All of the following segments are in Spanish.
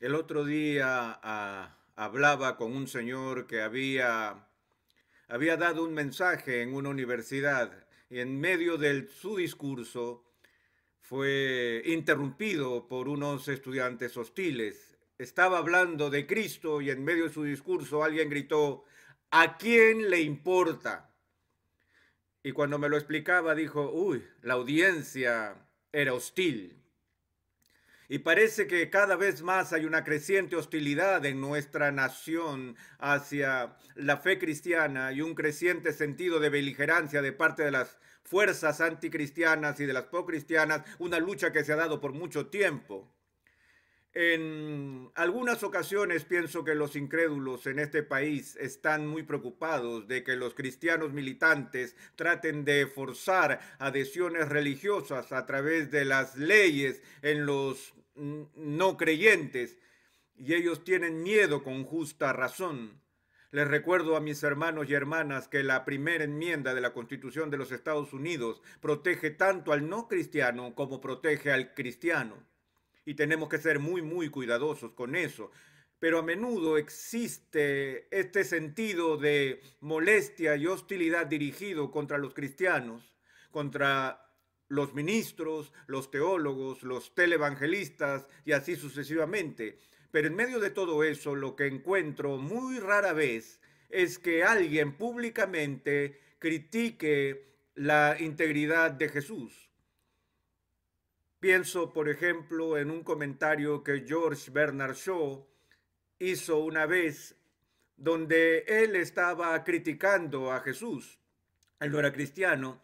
El otro día ah, hablaba con un señor que había, había dado un mensaje en una universidad y en medio de su discurso fue interrumpido por unos estudiantes hostiles. Estaba hablando de Cristo y en medio de su discurso alguien gritó, ¿a quién le importa? Y cuando me lo explicaba dijo, uy, la audiencia era hostil. Y parece que cada vez más hay una creciente hostilidad en nuestra nación hacia la fe cristiana y un creciente sentido de beligerancia de parte de las fuerzas anticristianas y de las cristianas. una lucha que se ha dado por mucho tiempo. En algunas ocasiones pienso que los incrédulos en este país están muy preocupados de que los cristianos militantes traten de forzar adhesiones religiosas a través de las leyes en los no creyentes y ellos tienen miedo con justa razón. Les recuerdo a mis hermanos y hermanas que la primera enmienda de la Constitución de los Estados Unidos protege tanto al no cristiano como protege al cristiano y tenemos que ser muy, muy cuidadosos con eso. Pero a menudo existe este sentido de molestia y hostilidad dirigido contra los cristianos, contra los ministros, los teólogos, los televangelistas y así sucesivamente. Pero en medio de todo eso, lo que encuentro muy rara vez es que alguien públicamente critique la integridad de Jesús Pienso, por ejemplo, en un comentario que George Bernard Shaw hizo una vez donde él estaba criticando a Jesús. Él no era cristiano.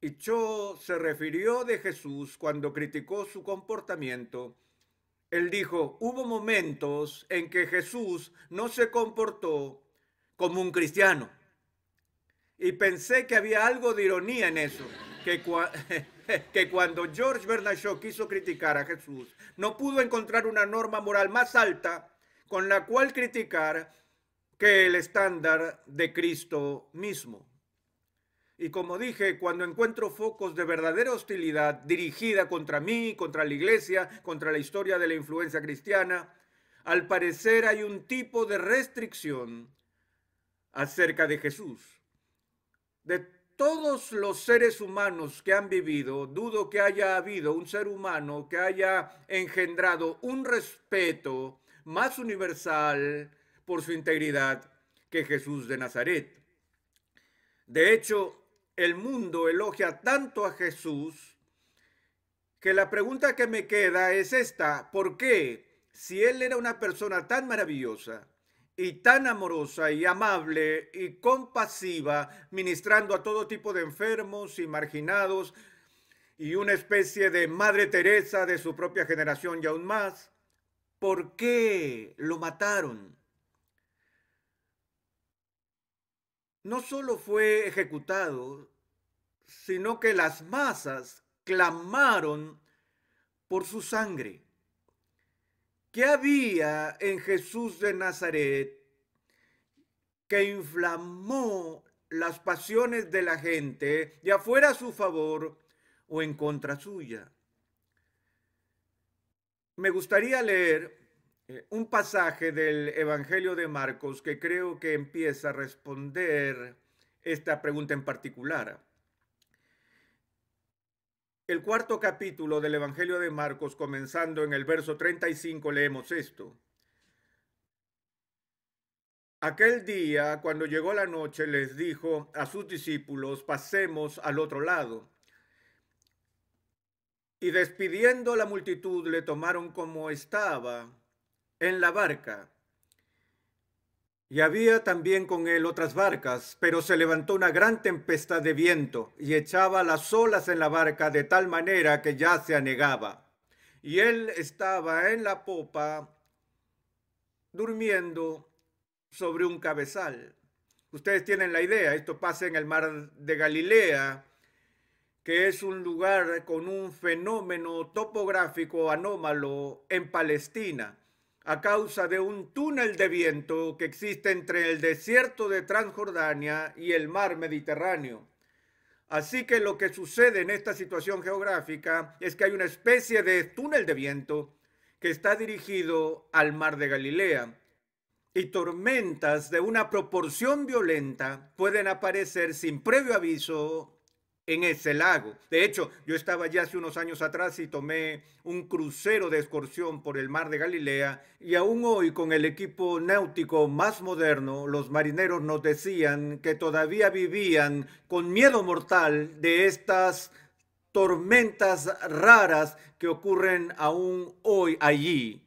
Y Shaw se refirió de Jesús cuando criticó su comportamiento. Él dijo, hubo momentos en que Jesús no se comportó como un cristiano. Y pensé que había algo de ironía en eso, que, que cuando George Bernard Shaw quiso criticar a Jesús, no pudo encontrar una norma moral más alta con la cual criticar que el estándar de Cristo mismo. Y como dije, cuando encuentro focos de verdadera hostilidad dirigida contra mí, contra la iglesia, contra la historia de la influencia cristiana, al parecer hay un tipo de restricción acerca de Jesús. De todos los seres humanos que han vivido, dudo que haya habido un ser humano que haya engendrado un respeto más universal por su integridad que Jesús de Nazaret. De hecho, el mundo elogia tanto a Jesús que la pregunta que me queda es esta, ¿por qué si Él era una persona tan maravillosa, y tan amorosa y amable y compasiva, ministrando a todo tipo de enfermos y marginados, y una especie de Madre Teresa de su propia generación y aún más. ¿Por qué lo mataron? No solo fue ejecutado, sino que las masas clamaron por su sangre. ¿Qué había en Jesús de Nazaret que inflamó las pasiones de la gente, ya fuera a su favor o en contra suya. Me gustaría leer eh, un pasaje del Evangelio de Marcos que creo que empieza a responder esta pregunta en particular. El cuarto capítulo del Evangelio de Marcos, comenzando en el verso 35, leemos esto. Aquel día, cuando llegó la noche, les dijo a sus discípulos, pasemos al otro lado. Y despidiendo a la multitud, le tomaron como estaba en la barca. Y había también con él otras barcas, pero se levantó una gran tempestad de viento y echaba las olas en la barca de tal manera que ya se anegaba. Y él estaba en la popa durmiendo sobre un cabezal. Ustedes tienen la idea, esto pasa en el mar de Galilea, que es un lugar con un fenómeno topográfico anómalo en Palestina a causa de un túnel de viento que existe entre el desierto de Transjordania y el mar Mediterráneo. Así que lo que sucede en esta situación geográfica es que hay una especie de túnel de viento que está dirigido al mar de Galilea. Y tormentas de una proporción violenta pueden aparecer sin previo aviso en ese lago. De hecho, yo estaba allí hace unos años atrás y tomé un crucero de excursión por el mar de Galilea y aún hoy con el equipo náutico más moderno, los marineros nos decían que todavía vivían con miedo mortal de estas tormentas raras que ocurren aún hoy allí.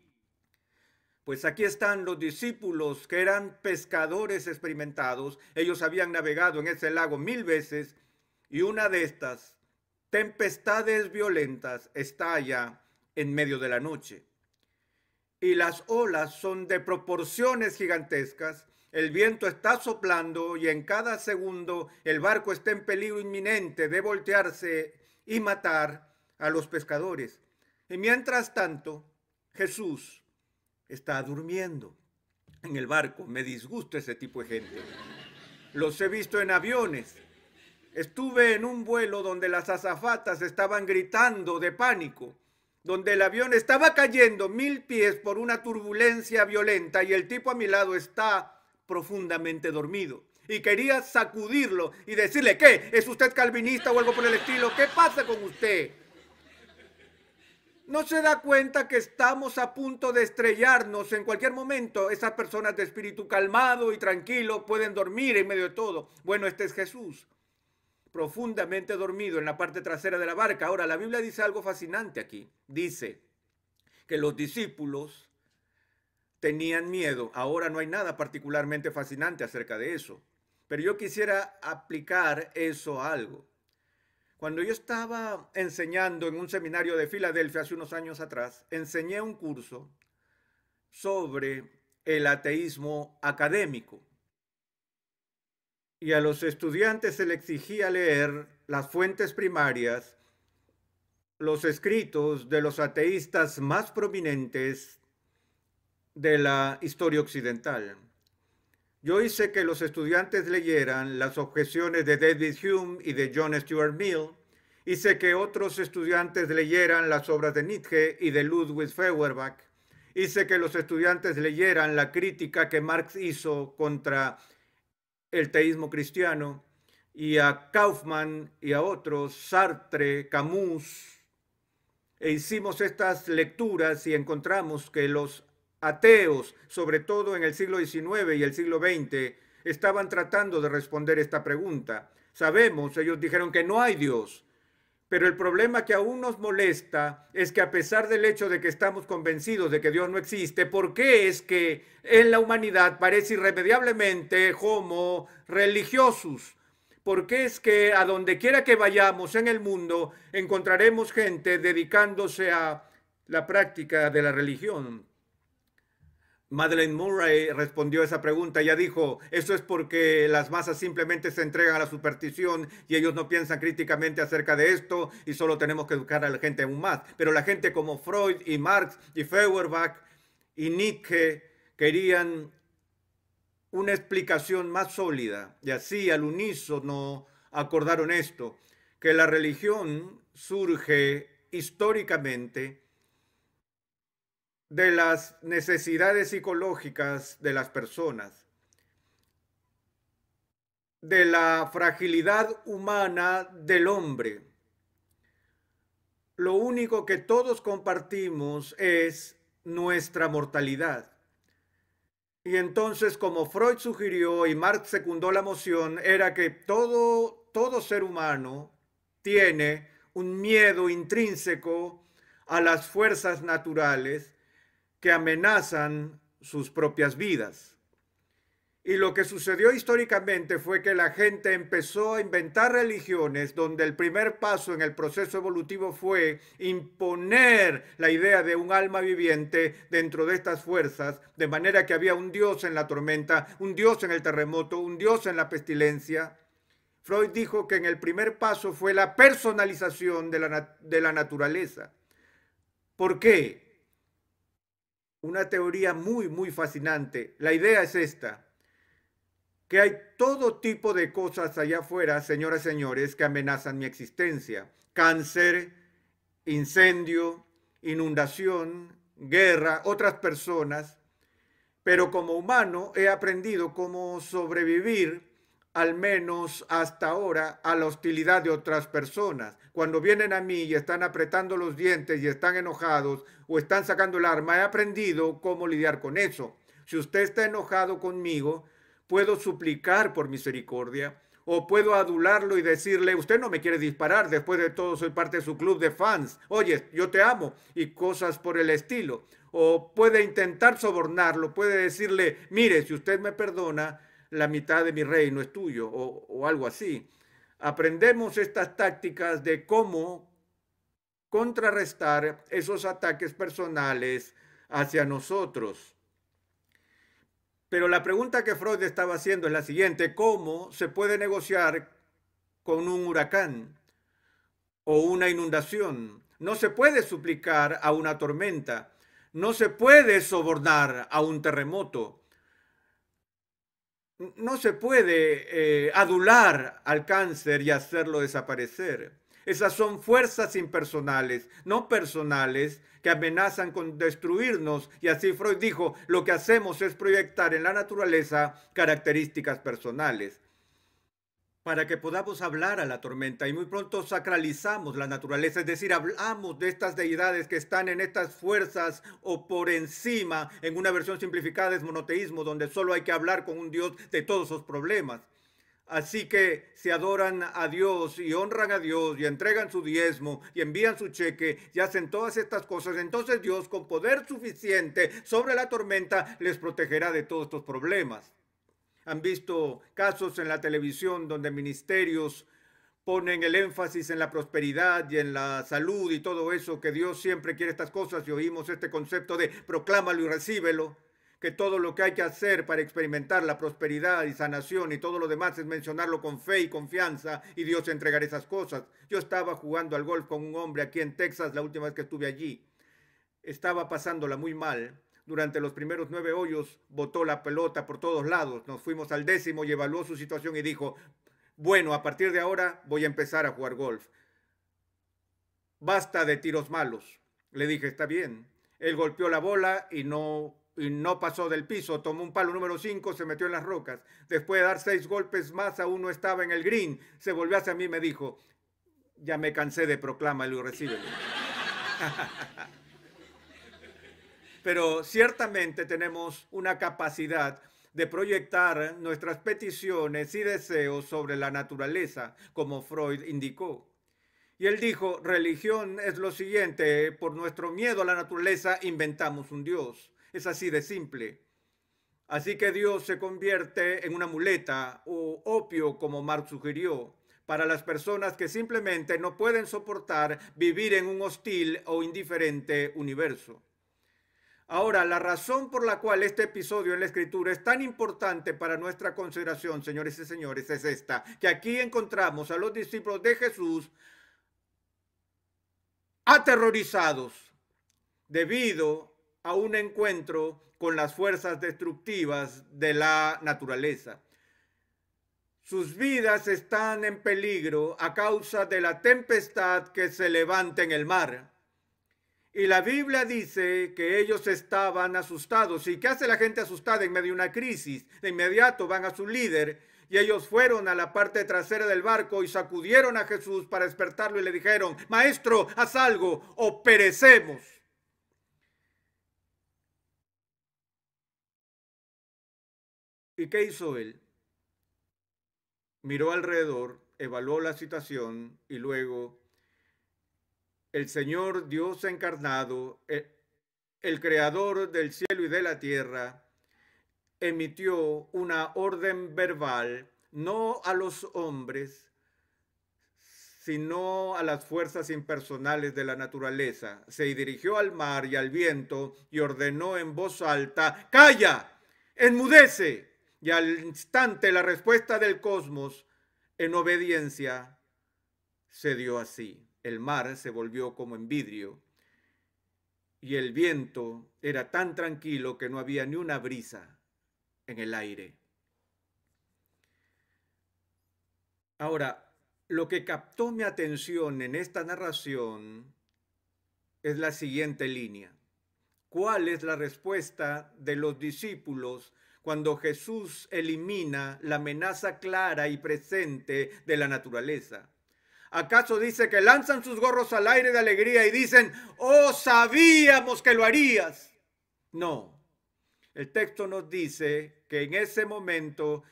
Pues aquí están los discípulos que eran pescadores experimentados. Ellos habían navegado en ese lago mil veces y una de estas, tempestades violentas, estalla en medio de la noche. Y las olas son de proporciones gigantescas, el viento está soplando y en cada segundo el barco está en peligro inminente de voltearse y matar a los pescadores. Y mientras tanto, Jesús está durmiendo en el barco. Me disgusta ese tipo de gente. Los he visto en aviones Estuve en un vuelo donde las azafatas estaban gritando de pánico, donde el avión estaba cayendo mil pies por una turbulencia violenta y el tipo a mi lado está profundamente dormido. Y quería sacudirlo y decirle, ¿qué? ¿Es usted calvinista o algo por el estilo? ¿Qué pasa con usted? ¿No se da cuenta que estamos a punto de estrellarnos en cualquier momento? Esas personas de espíritu calmado y tranquilo pueden dormir en medio de todo. Bueno, este es Jesús profundamente dormido en la parte trasera de la barca. Ahora, la Biblia dice algo fascinante aquí. Dice que los discípulos tenían miedo. Ahora no hay nada particularmente fascinante acerca de eso. Pero yo quisiera aplicar eso a algo. Cuando yo estaba enseñando en un seminario de Filadelfia hace unos años atrás, enseñé un curso sobre el ateísmo académico y a los estudiantes se les exigía leer las fuentes primarias, los escritos de los ateístas más prominentes de la historia occidental. Yo hice que los estudiantes leyeran las objeciones de David Hume y de John Stuart Mill. Hice que otros estudiantes leyeran las obras de Nietzsche y de Ludwig Feuerbach. Hice que los estudiantes leyeran la crítica que Marx hizo contra el teísmo cristiano, y a Kaufman y a otros, Sartre, Camus, e hicimos estas lecturas y encontramos que los ateos, sobre todo en el siglo XIX y el siglo XX, estaban tratando de responder esta pregunta. Sabemos, ellos dijeron que no hay Dios, pero el problema que aún nos molesta es que a pesar del hecho de que estamos convencidos de que Dios no existe, ¿por qué es que en la humanidad parece irremediablemente homo religiosus? ¿Por qué es que a donde quiera que vayamos en el mundo encontraremos gente dedicándose a la práctica de la religión? Madeleine Murray respondió a esa pregunta. ya dijo, eso es porque las masas simplemente se entregan a la superstición y ellos no piensan críticamente acerca de esto y solo tenemos que educar a la gente aún más. Pero la gente como Freud y Marx y Feuerbach y Nietzsche querían una explicación más sólida y así al unísono acordaron esto, que la religión surge históricamente de las necesidades psicológicas de las personas, de la fragilidad humana del hombre. Lo único que todos compartimos es nuestra mortalidad. Y entonces, como Freud sugirió y Marx secundó la moción, era que todo, todo ser humano tiene un miedo intrínseco a las fuerzas naturales amenazan sus propias vidas. Y lo que sucedió históricamente fue que la gente empezó a inventar religiones donde el primer paso en el proceso evolutivo fue imponer la idea de un alma viviente dentro de estas fuerzas, de manera que había un dios en la tormenta, un dios en el terremoto, un dios en la pestilencia. Freud dijo que en el primer paso fue la personalización de la, de la naturaleza. ¿Por qué? una teoría muy, muy fascinante. La idea es esta, que hay todo tipo de cosas allá afuera, señoras y señores, que amenazan mi existencia. Cáncer, incendio, inundación, guerra, otras personas. Pero como humano he aprendido cómo sobrevivir al menos hasta ahora, a la hostilidad de otras personas. Cuando vienen a mí y están apretando los dientes y están enojados o están sacando el arma, he aprendido cómo lidiar con eso. Si usted está enojado conmigo, puedo suplicar por misericordia o puedo adularlo y decirle, usted no me quiere disparar, después de todo soy parte de su club de fans, oye, yo te amo y cosas por el estilo. O puede intentar sobornarlo, puede decirle, mire, si usted me perdona, la mitad de mi reino es tuyo o, algo así. Aprendemos estas tácticas de cómo contrarrestar esos ataques personales hacia nosotros. Pero la pregunta que Freud estaba haciendo es la siguiente, ¿cómo se puede negociar con un huracán o una inundación? No se puede suplicar a una tormenta, no se puede sobornar a un terremoto, no se puede eh, adular al cáncer y hacerlo desaparecer. Esas son fuerzas impersonales, no personales, que amenazan con destruirnos. Y así Freud dijo, lo que hacemos es proyectar en la naturaleza características personales para que podamos hablar a la tormenta y muy pronto sacralizamos la naturaleza, es decir, hablamos de estas deidades que están en estas fuerzas o por encima, en una versión simplificada es monoteísmo, donde solo hay que hablar con un Dios de todos sus problemas. Así que se adoran a Dios y honran a Dios y entregan su diezmo y envían su cheque y hacen todas estas cosas. Entonces Dios con poder suficiente sobre la tormenta les protegerá de todos estos problemas. Han visto casos en la televisión donde ministerios ponen el énfasis en la prosperidad y en la salud y todo eso, que Dios siempre quiere estas cosas y oímos este concepto de proclámalo y recíbelo, que todo lo que hay que hacer para experimentar la prosperidad y sanación y todo lo demás es mencionarlo con fe y confianza y Dios entregará esas cosas. Yo estaba jugando al golf con un hombre aquí en Texas la última vez que estuve allí. Estaba pasándola muy mal durante los primeros nueve hoyos botó la pelota por todos lados. Nos fuimos al décimo y evaluó su situación y dijo, bueno, a partir de ahora voy a empezar a jugar golf. Basta de tiros malos. Le dije, está bien. Él golpeó la bola y no, no pasó del piso. Tomó un palo número cinco, se metió en las rocas. Después de dar seis golpes más, aún no estaba en el green. Se volvió hacia mí y me dijo, ya me cansé de proclama y recibe. pero ciertamente tenemos una capacidad de proyectar nuestras peticiones y deseos sobre la naturaleza, como Freud indicó. Y él dijo, religión es lo siguiente, por nuestro miedo a la naturaleza inventamos un Dios. Es así de simple. Así que Dios se convierte en una muleta o opio, como Marx sugirió, para las personas que simplemente no pueden soportar vivir en un hostil o indiferente universo. Ahora, la razón por la cual este episodio en la escritura es tan importante para nuestra consideración, señores y señores, es esta, que aquí encontramos a los discípulos de Jesús aterrorizados debido a un encuentro con las fuerzas destructivas de la naturaleza. Sus vidas están en peligro a causa de la tempestad que se levanta en el mar. Y la Biblia dice que ellos estaban asustados. ¿Y qué hace la gente asustada en medio de una crisis? De inmediato van a su líder y ellos fueron a la parte trasera del barco y sacudieron a Jesús para despertarlo y le dijeron, Maestro, haz algo o perecemos. ¿Y qué hizo él? Miró alrededor, evaluó la situación y luego el Señor Dios encarnado, e, el, creador del cielo y de la tierra, emitió una orden verbal no a los hombres, sino a las fuerzas impersonales de la naturaleza. Se dirigió al mar y al viento y ordenó en voz alta, ¡Calla! ¡Enmudece! Y al instante la respuesta del cosmos, en obediencia, se dio así. El mar se volvió como en vidrio y el viento era tan tranquilo que no había ni una brisa en el aire. Ahora, lo que captó mi atención en esta narración es la siguiente línea. ¿Cuál es la respuesta de los discípulos cuando Jesús elimina la amenaza clara y presente de la naturaleza? ¿Acaso dice que lanzan sus gorros al aire de alegría y dicen, oh, sabíamos que lo harías? No, el texto nos dice que en ese momento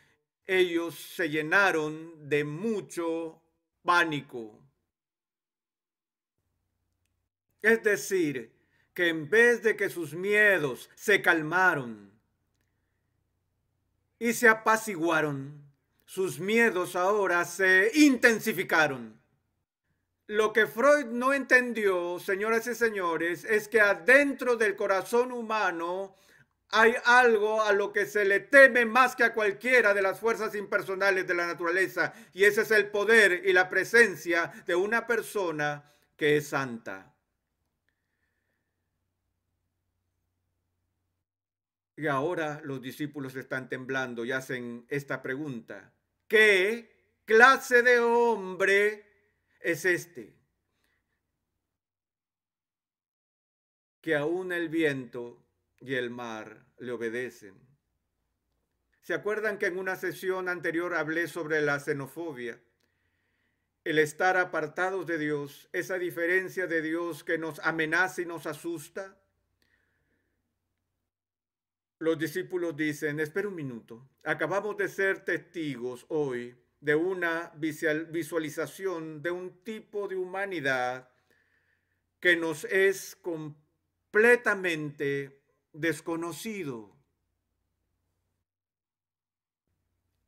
ellos se llenaron de mucho pánico. Es decir, que en vez de que sus miedos se calmaron y se apaciguaron, sus miedos ahora se intensificaron. Lo que Freud no entendió, señoras y señores, es que adentro del corazón humano hay algo a lo que se le teme más que a cualquiera de las fuerzas impersonales de la naturaleza, y ese es el poder y la presencia de una persona que es santa. Y ahora los discípulos están temblando y hacen esta pregunta. ¿Qué clase de hombre es este, que aún el viento y el mar le obedecen. ¿Se acuerdan que en una sesión anterior hablé sobre la xenofobia? El estar apartados de Dios, esa diferencia de Dios que nos amenaza y nos asusta. Los discípulos dicen, espera un minuto, acabamos de ser testigos hoy de una visualización de un tipo de humanidad que nos es completamente desconocido.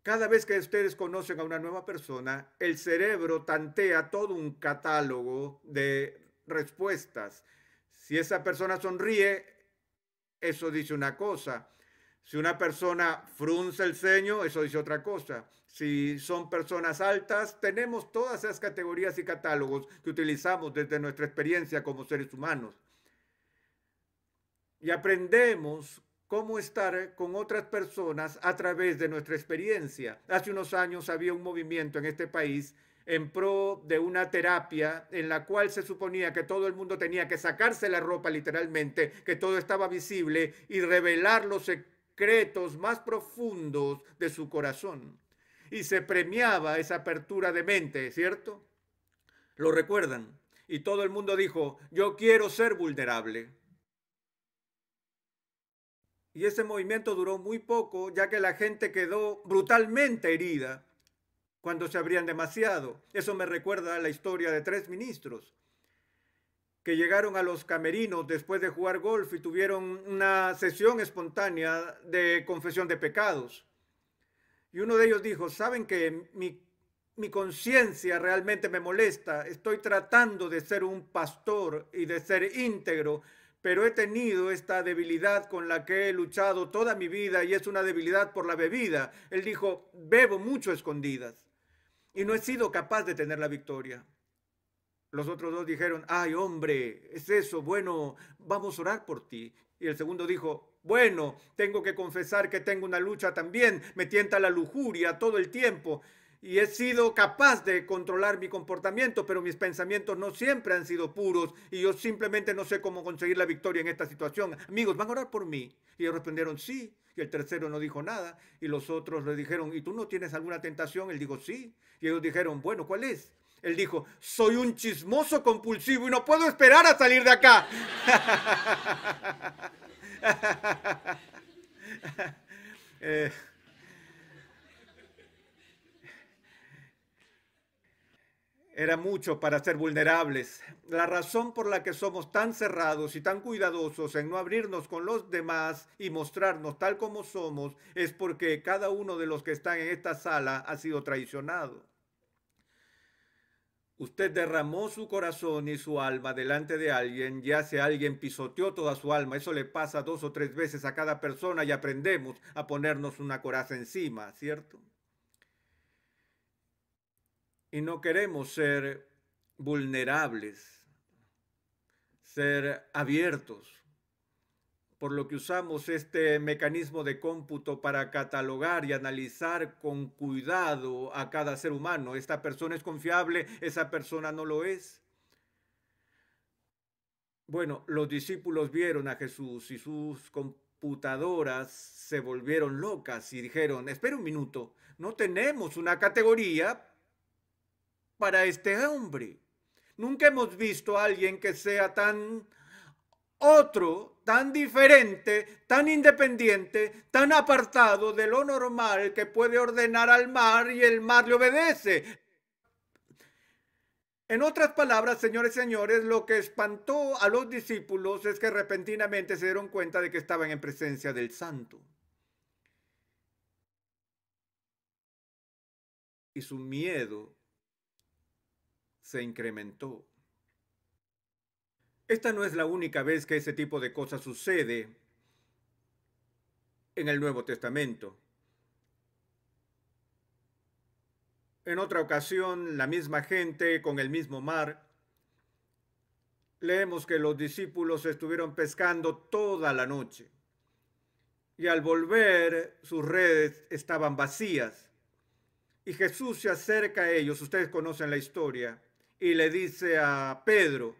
Cada vez que ustedes conocen a una nueva persona, el cerebro tantea todo un catálogo de respuestas. Si esa persona sonríe, eso dice una cosa. Si una persona frunce el ceño, eso dice otra cosa. Si son personas altas, tenemos todas esas categorías y catálogos que utilizamos desde nuestra experiencia como seres humanos. Y aprendemos cómo estar con otras personas a través de nuestra experiencia. Hace unos años había un movimiento en este país en pro de una terapia en la cual se suponía que todo el mundo tenía que sacarse la ropa literalmente, que todo estaba visible y revelar los sectores más profundos de su corazón. Y se premiaba esa apertura de mente, ¿cierto? Lo recuerdan. Y todo el mundo dijo, yo quiero ser vulnerable. Y ese movimiento duró muy poco, ya que la gente quedó brutalmente herida cuando se abrían demasiado. Eso me recuerda a la historia de tres ministros que llegaron a los camerinos después de jugar golf y tuvieron una sesión espontánea de confesión de pecados. Y uno de ellos dijo, ¿saben que mi, mi conciencia realmente me molesta? Estoy tratando de ser un pastor y de ser íntegro, pero he tenido esta debilidad con la que he luchado toda mi vida y es una debilidad por la bebida. Él dijo, bebo mucho escondidas y no he sido capaz de tener la victoria. Los otros dos dijeron, ay hombre, es eso, bueno, vamos a orar por ti. Y el segundo dijo, bueno, tengo que confesar que tengo una lucha también, me tienta la lujuria todo el tiempo y he sido capaz de controlar mi comportamiento, pero mis pensamientos no siempre han sido puros y yo simplemente no sé cómo conseguir la victoria en esta situación. Amigos, ¿van a orar por mí? Y ellos respondieron sí. Y el tercero no dijo nada. Y los otros le dijeron, ¿y tú no tienes alguna tentación? Él dijo sí. Y ellos dijeron, bueno, ¿cuál es? Él dijo, soy un chismoso compulsivo y no puedo esperar a salir de acá. Eh. era mucho para ser vulnerables. La razón por la que somos tan cerrados y tan cuidadosos en no abrirnos con los demás y mostrarnos tal como somos es porque cada uno de los que están en esta sala ha sido traicionado. Usted derramó su corazón y su alma delante de alguien, ya sea alguien pisoteó toda su alma, eso le pasa dos o tres veces a cada persona y aprendemos a ponernos una coraza encima, ¿cierto? Y no queremos ser vulnerables, ser abiertos, por lo que usamos este mecanismo de cómputo para catalogar y analizar con cuidado a cada ser humano. Esta persona es confiable, esa persona no lo es. Bueno, los discípulos vieron a Jesús y sus computadoras se volvieron locas y dijeron, espera un minuto, no tenemos una categoría para este hombre. Nunca hemos visto a alguien que sea tan otro tan diferente, tan independiente, tan apartado de lo normal que puede ordenar al mar y el mar le obedece. En otras palabras, señores y señores, lo que espantó a los discípulos es que repentinamente se dieron cuenta de que estaban en presencia del santo. Y su miedo se incrementó. Esta no es la única vez que ese tipo de cosas sucede en el Nuevo Testamento. En otra ocasión, la misma gente con el mismo mar. Leemos que los discípulos estuvieron pescando toda la noche y al volver sus redes estaban vacías. Y Jesús se acerca a ellos, ustedes conocen la historia, y le dice a Pedro,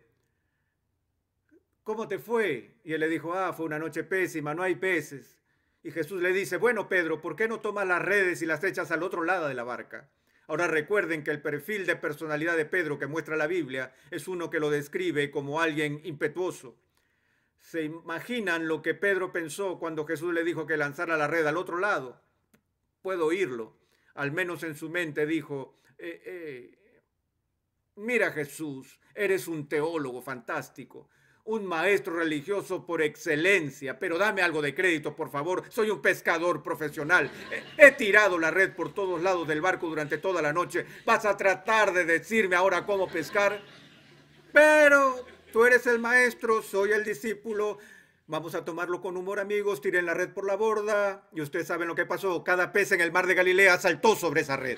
¿cómo te fue? Y él le dijo, ah, fue una noche pésima, no hay peces. Y Jesús le dice, bueno, Pedro, ¿por qué no tomas las redes y las echas al otro lado de la barca? Ahora recuerden que el perfil de personalidad de Pedro que muestra la Biblia es uno que lo describe como alguien impetuoso. ¿Se imaginan lo que Pedro pensó cuando Jesús le dijo que lanzara la red al otro lado? Puedo oírlo. Al menos en su mente dijo, eh, eh, mira Jesús, eres un teólogo fantástico un maestro religioso por excelencia, pero dame algo de crédito, por favor. Soy un pescador profesional. Eh, he, tirado la red por todos lados del barco durante toda la noche. ¿Vas a tratar de decirme ahora cómo pescar? Pero tú eres el maestro, soy el discípulo. Vamos a tomarlo con humor, amigos. Tiren la red por la borda. Y ustedes saben lo que pasó. Cada pez en el mar de Galilea saltó sobre esa red.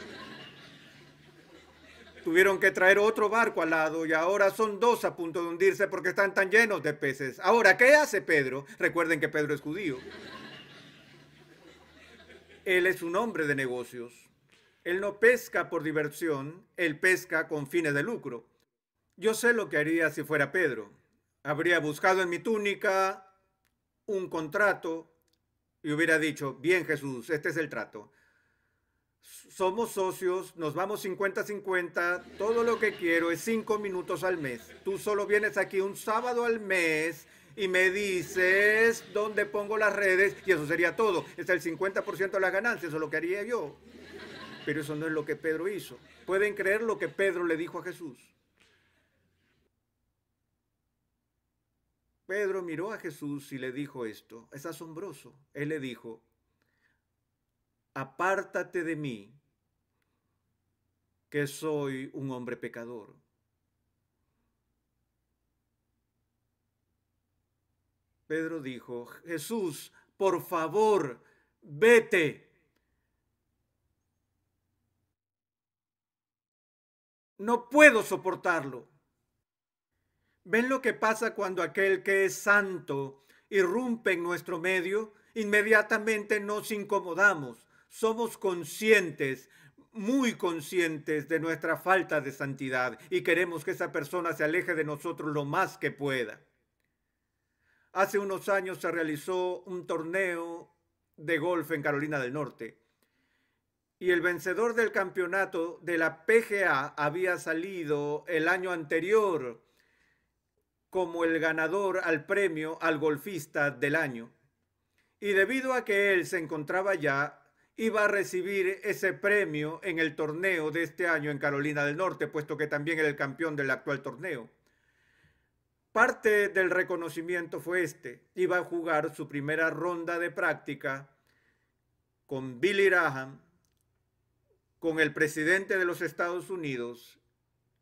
Tuvieron que traer otro barco al lado y ahora son dos a punto de hundirse porque están tan llenos de peces. Ahora, ¿qué hace Pedro? Recuerden que Pedro es judío. Él es un hombre de negocios. Él no pesca por diversión, él pesca con fines de lucro. Yo sé lo que haría si fuera Pedro. Habría buscado en mi túnica un contrato y hubiera dicho, bien Jesús, este es el trato somos socios, nos vamos 50-50, todo lo que quiero es 5 minutos al mes. Tú solo vienes aquí un sábado al mes y me dices dónde pongo las redes y eso sería todo. Es el 50% de las ganancias, eso es lo que haría yo. Pero eso no es lo que Pedro hizo. Pueden creer lo que Pedro le dijo a Jesús. Pedro miró a Jesús y le dijo esto. Es asombroso. Él le dijo, apártate de mí, que soy un hombre pecador. Pedro dijo, Jesús, por favor, vete. No puedo soportarlo. ¿Ven lo que pasa cuando aquel que es santo irrumpe en nuestro medio? Inmediatamente nos incomodamos, somos conscientes muy conscientes de nuestra falta de santidad y queremos que esa persona se aleje de nosotros lo más que pueda. Hace unos años se realizó un torneo de golf en Carolina del Norte y el vencedor del campeonato de la PGA había salido el año anterior como el ganador al premio al golfista del año. Y debido a que él se encontraba ya iba a recibir ese premio en el torneo de este año en Carolina del Norte, puesto que también era el campeón del actual torneo. Parte del reconocimiento fue este. Iba a jugar su primera ronda de práctica con Billy Graham, con el presidente de los Estados Unidos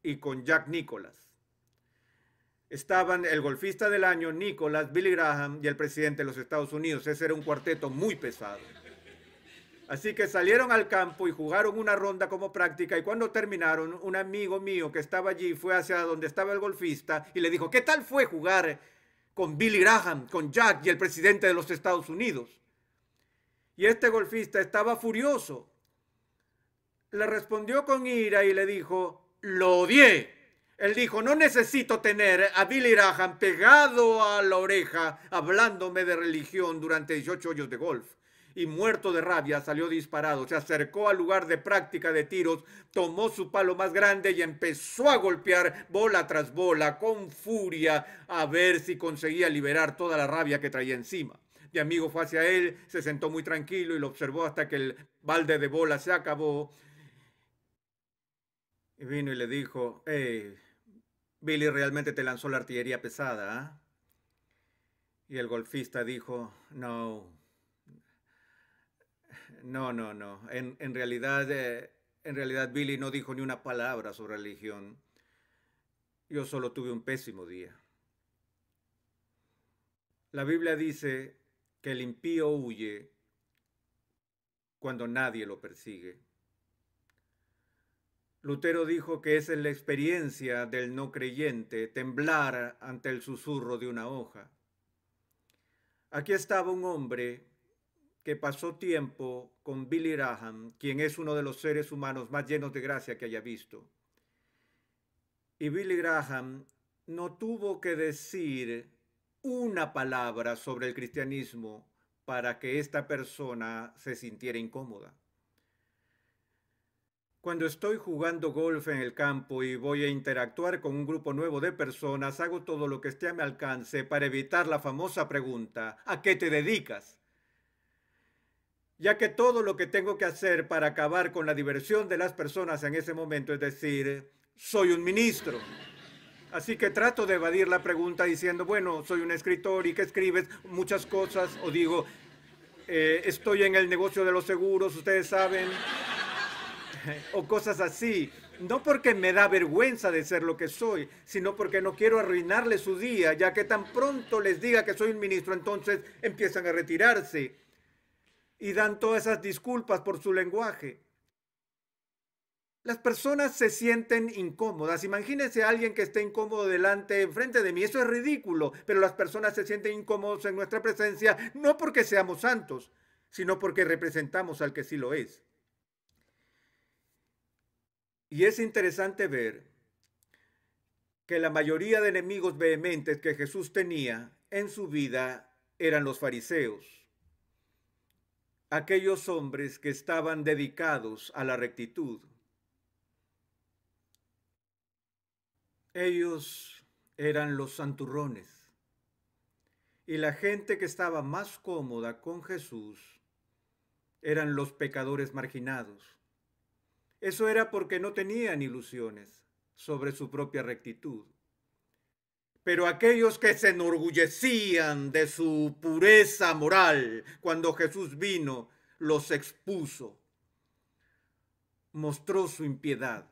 y con Jack Nicholas. Estaban el golfista del año Nicholas, Billy Graham y el presidente de los Estados Unidos. Ese era un cuarteto muy pesado. Así que salieron al campo y jugaron una ronda como práctica y cuando terminaron, un amigo mío que estaba allí fue hacia donde estaba el golfista y le dijo, ¿qué tal fue jugar con Billy Graham, con Jack y el presidente de los Estados Unidos? Y este golfista estaba furioso. Le respondió con ira y le dijo, lo odié. Él dijo, no necesito tener a Billy Graham pegado a la oreja hablándome de religión durante 18 hoyos de golf y muerto de rabia salió disparado. Se acercó al lugar de práctica de tiros, tomó su palo más grande y empezó a golpear bola tras bola con furia a ver si conseguía liberar toda la rabia que traía encima. Mi amigo fue hacia él, se sentó muy tranquilo y lo observó hasta que el balde de bola se acabó. Y vino y le dijo, hey, Billy realmente te lanzó la artillería pesada. ¿ah? Y el golfista dijo, no, no, no, no. En, realidad, eh, en realidad Billy no dijo ni una palabra sobre religión. Yo solo tuve un pésimo día. La Biblia dice que el impío huye cuando nadie lo persigue. Lutero dijo que es es la experiencia del no creyente, temblar ante el susurro de una hoja. Aquí estaba un hombre que pasó tiempo con Billy Graham, quien es uno de los seres humanos más llenos de gracia que haya visto. Y Billy Graham no tuvo que decir una palabra sobre el cristianismo para que esta persona se sintiera incómoda. Cuando estoy jugando golf en el campo y voy a interactuar con un grupo nuevo de personas, hago todo lo que esté a mi alcance para evitar la famosa pregunta, ¿a qué te dedicas? ya que todo lo que tengo que hacer para acabar con la diversión de las personas en ese momento es decir, soy un ministro. Así que trato de evadir la pregunta diciendo, bueno, soy un escritor y que escribes muchas cosas, o digo, eh, estoy en el negocio de los seguros, ustedes saben, o cosas así. No porque me da vergüenza de ser lo que soy, sino porque no quiero arruinarle su día, ya que tan pronto les diga que soy un ministro, entonces empiezan a retirarse y dan todas esas disculpas por su lenguaje. Las personas se sienten incómodas. Imagínense a alguien que esté incómodo delante, enfrente de mí. Eso es ridículo. Pero las personas se sienten incómodos en nuestra presencia, no porque seamos santos, sino porque representamos al que sí lo es. Y es interesante ver que la mayoría de enemigos vehementes que Jesús tenía en su vida eran los fariseos aquellos hombres que estaban dedicados a la rectitud. Ellos eran los santurrones. Y la gente que estaba más cómoda con Jesús eran los pecadores marginados. Eso era porque no tenían ilusiones sobre su propia rectitud. Pero aquellos que se enorgullecían de su pureza moral cuando Jesús vino, los expuso. Mostró su impiedad.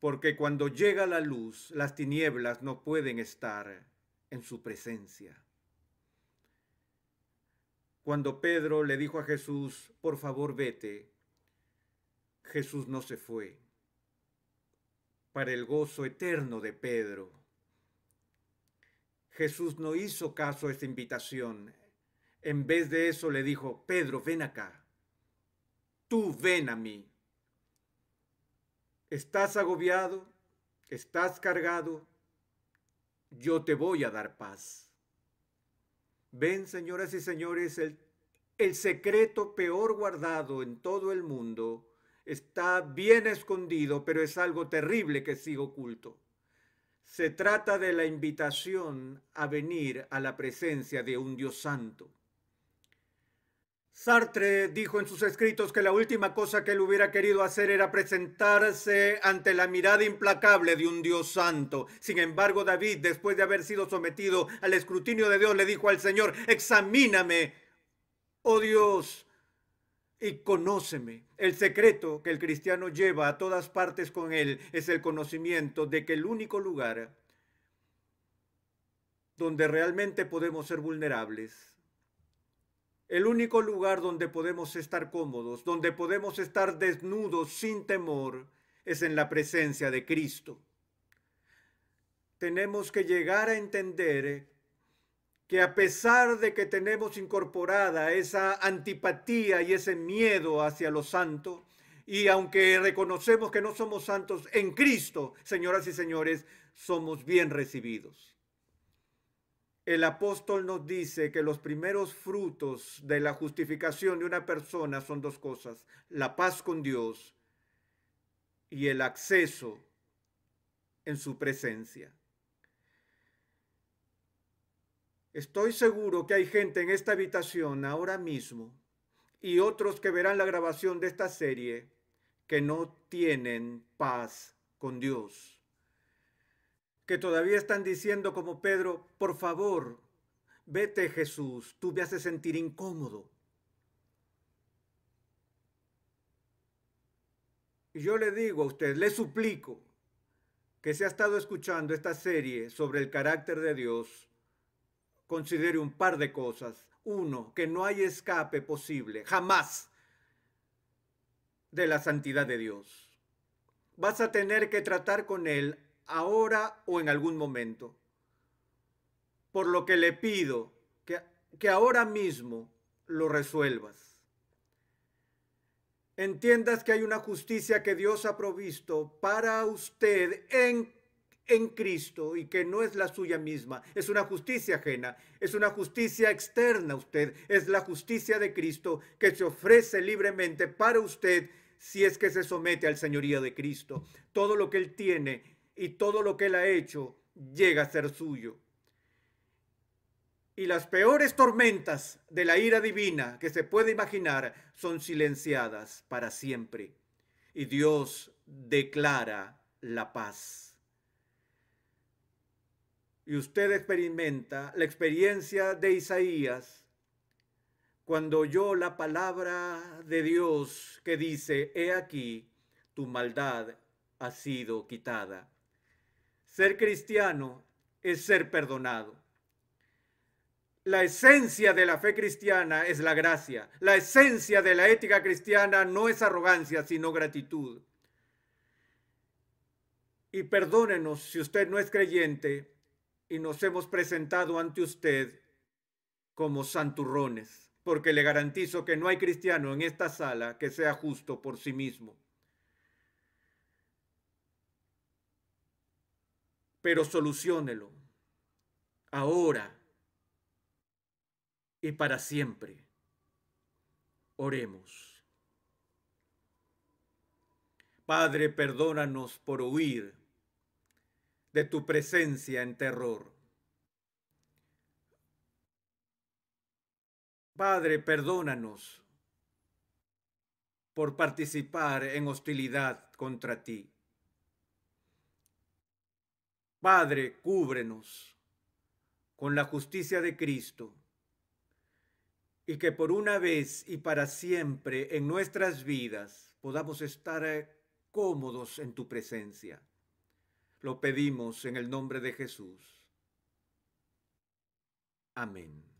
Porque cuando llega la luz, las tinieblas no pueden estar en su presencia. Cuando Pedro le dijo a Jesús, por favor vete, Jesús no se fue para el gozo eterno de Pedro. Jesús no hizo caso a esta invitación. En vez de eso le dijo, Pedro, ven acá. Tú ven a mí. Estás agobiado, estás cargado, yo te voy a dar paz. Ven, señoras y señores, el, el secreto peor guardado en todo el mundo está bien escondido, pero es algo terrible que sigue oculto. Se trata de la invitación a venir a la presencia de un Dios santo. Sartre dijo en sus escritos que la última cosa que él hubiera querido hacer era presentarse ante la mirada implacable de un Dios santo. Sin embargo, David, después de haber sido sometido al escrutinio de Dios, le dijo al Señor, examíname, oh Dios, y conóceme. El secreto que el cristiano lleva a todas partes con él es el conocimiento de que el único lugar donde realmente podemos ser vulnerables, el único lugar donde podemos estar cómodos, donde podemos estar desnudos sin temor, es en la presencia de Cristo. Tenemos que llegar a entender que a pesar de que tenemos incorporada esa antipatía y ese miedo hacia los santos, y aunque reconocemos que no somos santos en Cristo, señoras y señores, somos bien recibidos. El apóstol nos dice que los primeros frutos de la justificación de una persona son dos cosas, la paz con Dios y el acceso en su presencia. Estoy seguro que hay gente en esta habitación ahora mismo y otros que verán la grabación de esta serie que no tienen paz con Dios, que todavía están diciendo como Pedro, por favor, vete Jesús, tú me haces sentir incómodo. Y yo le digo a usted, le suplico que se ha estado escuchando esta serie sobre el carácter de Dios, considere un par de cosas. Uno, que no hay escape posible, jamás, de la santidad de Dios. Vas a tener que tratar con Él ahora o en algún momento. Por lo que le pido que, que ahora mismo lo resuelvas. Entiendas que hay una justicia que Dios ha provisto para usted en en Cristo y que no es la suya misma, es una justicia ajena, es una justicia externa a usted, es la justicia de Cristo que se ofrece libremente para usted si es que se somete al señoría de Cristo. Todo lo que él tiene y todo lo que él ha hecho llega a ser suyo. Y las peores tormentas de la ira divina que se puede imaginar son silenciadas para siempre. Y Dios declara la paz y usted experimenta la experiencia de Isaías cuando oyó la palabra de Dios que dice, he aquí, tu maldad ha sido quitada. Ser cristiano es ser perdonado. La esencia de la fe cristiana es la gracia. La esencia de la ética cristiana no es arrogancia, sino gratitud. Y perdónenos si usted no es creyente, y nos hemos presentado ante usted como santurrones, porque le garantizo que no hay cristiano en esta sala que sea justo por sí mismo. Pero solucionelo, ahora y para siempre. Oremos. Padre, perdónanos por huir de tu presencia en terror. Padre, perdónanos por participar en hostilidad contra ti. Padre, cúbrenos con la justicia de Cristo y que por una vez y para siempre en nuestras vidas podamos estar eh, cómodos en tu presencia. Lo pedimos en el nombre de Jesús. Amén.